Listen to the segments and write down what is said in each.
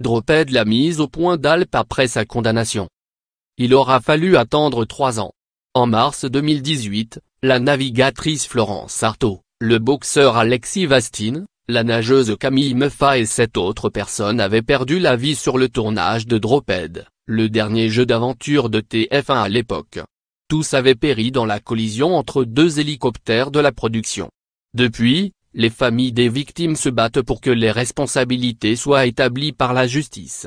Droped l'a mise au point d'Alp après sa condamnation. Il aura fallu attendre trois ans. En mars 2018, la navigatrice Florence Artaud, le boxeur Alexis Vastine, la nageuse Camille Meffa et sept autres personnes avaient perdu la vie sur le tournage de Droped, le dernier jeu d'aventure de TF1 à l'époque. Tous avaient péri dans la collision entre deux hélicoptères de la production. Depuis, les familles des victimes se battent pour que les responsabilités soient établies par la justice.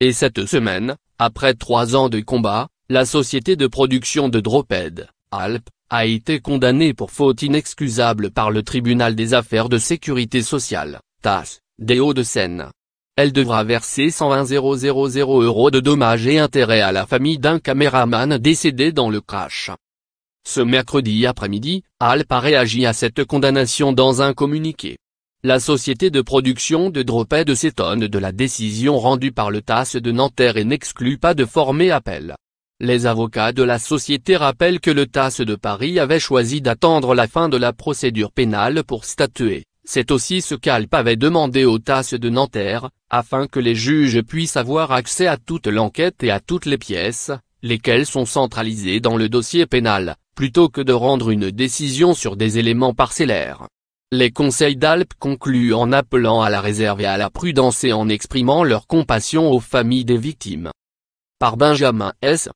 Et cette semaine, après trois ans de combat, la société de production de Droped, Alp, a été condamnée pour faute inexcusable par le tribunal des affaires de sécurité sociale, TAS, des Hauts-de-Seine. Elle devra verser 120 000 euros de dommages et intérêts à la famille d'un caméraman décédé dans le crash. Ce mercredi après-midi, Alp a réagi à cette condamnation dans un communiqué. La société de production de Droped s'étonne de la décision rendue par le TAS de Nanterre et n'exclut pas de former appel. Les avocats de la société rappellent que le TAS de Paris avait choisi d'attendre la fin de la procédure pénale pour statuer. C'est aussi ce qu'Alp avait demandé au TAS de Nanterre, afin que les juges puissent avoir accès à toute l'enquête et à toutes les pièces, lesquelles sont centralisées dans le dossier pénal, plutôt que de rendre une décision sur des éléments parcellaires. Les conseils d'Alpes concluent en appelant à la réserve et à la prudence et en exprimant leur compassion aux familles des victimes. Par Benjamin S.